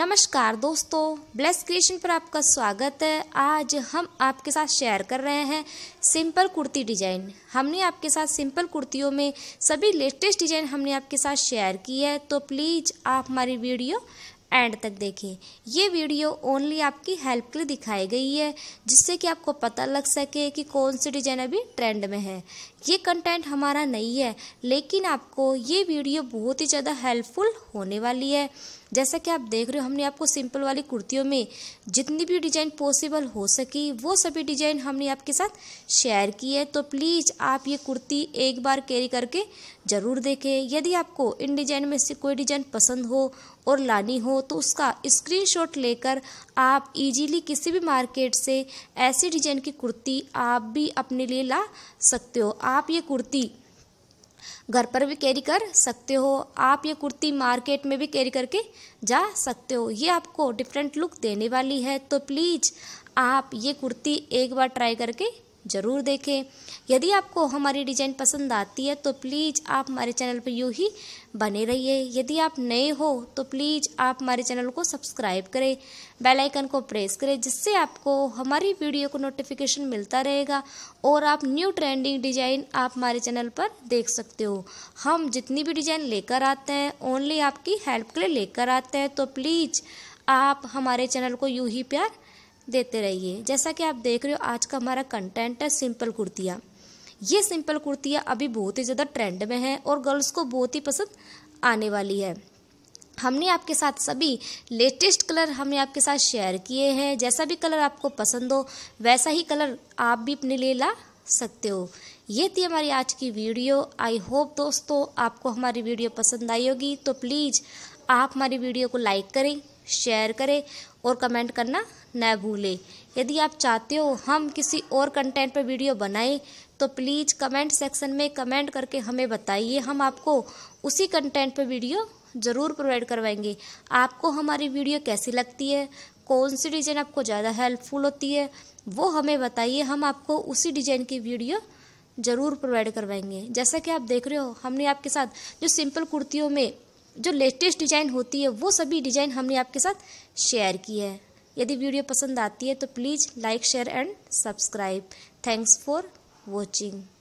नमस्कार दोस्तों bless creation पर आपका स्वागत है आज हम आपके साथ शेयर कर रहे हैं सिंपल कुर्ती डिजाइन हमने आपके साथ सिंपल कुर्तियों में सभी लेटेस्ट डिजाइन हमने आपके साथ शेयर की है तो प्लीज़ आप हमारी वीडियो एंड तक देखें ये वीडियो ओनली आपकी हेल्प के लिए दिखाई गई है जिससे कि आपको पता लग सके कि कौन सी डिज़ाइन अभी ट्रेंड में है ये कंटेंट हमारा नहीं है लेकिन आपको ये वीडियो बहुत ही ज़्यादा हेल्पफुल होने वाली है जैसा कि आप देख रहे हो हमने आपको सिंपल वाली कुर्तियों में जितनी भी डिजाइन पॉसिबल हो सकी वो सभी डिजाइन हमने आपके साथ शेयर की है तो प्लीज़ आप ये कुर्ती एक बार कैरी करके ज़रूर देखें यदि आपको इन डिजाइन में से कोई डिजाइन पसंद हो और लानी हो तो उसका स्क्रीनशॉट लेकर आप इजीली किसी भी मार्केट से ऐसी डिजाइन की कुर्ती आप भी अपने लिए ला सकते हो आप ये कुर्ती घर पर भी कैरी कर सकते हो आप ये कुर्ती मार्केट में भी कैरी करके जा सकते हो ये आपको डिफरेंट लुक देने वाली है तो प्लीज़ आप ये कुर्ती एक बार ट्राई करके ज़रूर देखें यदि आपको हमारी डिज़ाइन पसंद आती है तो प्लीज़ आप हमारे चैनल पर यूँ ही बने रहिए यदि आप नए हो तो प्लीज़ आप हमारे चैनल को सब्सक्राइब करें बेल आइकन को प्रेस करें जिससे आपको हमारी वीडियो को नोटिफिकेशन मिलता रहेगा और आप न्यू ट्रेंडिंग डिज़ाइन आप हमारे चैनल पर देख सकते हो हम जितनी भी डिज़ाइन लेकर आते हैं ओनली आपकी हेल्प के लिए लेकर आते हैं तो प्लीज़ आप हमारे चैनल को यूँ ही प्यार देते रहिए जैसा कि आप देख रहे हो आज का हमारा कंटेंट है सिंपल कुर्तियाँ ये सिंपल कुर्तियाँ अभी बहुत ही ज़्यादा ट्रेंड में है और गर्ल्स को बहुत ही पसंद आने वाली है हमने आपके साथ सभी लेटेस्ट कलर हमने आपके साथ शेयर किए हैं जैसा भी कलर आपको पसंद हो वैसा ही कलर आप भी अपने लिए ला सकते हो ये थी हमारी आज की वीडियो आई होप दोस्तों आपको हमारी वीडियो पसंद आई होगी तो प्लीज़ आप हमारी वीडियो को लाइक करें शेयर करें और कमेंट करना न भूलें यदि आप चाहते हो हम किसी और कंटेंट पर वीडियो बनाएं तो प्लीज़ कमेंट सेक्शन में कमेंट करके हमें बताइए हम आपको उसी कंटेंट पर वीडियो ज़रूर प्रोवाइड करवाएंगे आपको हमारी वीडियो कैसी लगती है कौन सी डिज़ाइन आपको ज़्यादा हेल्पफुल होती है वो हमें बताइए हम आपको उसी डिज़ाइन की वीडियो ज़रूर प्रोवाइड करवाएंगे जैसा कि आप देख रहे हो हमने आपके साथ जो सिंपल कुर्तियों में जो लेटेस्ट डिज़ाइन होती है वो सभी डिज़ाइन हमने आपके साथ शेयर की है यदि वीडियो पसंद आती है तो please like share and subscribe thanks for watching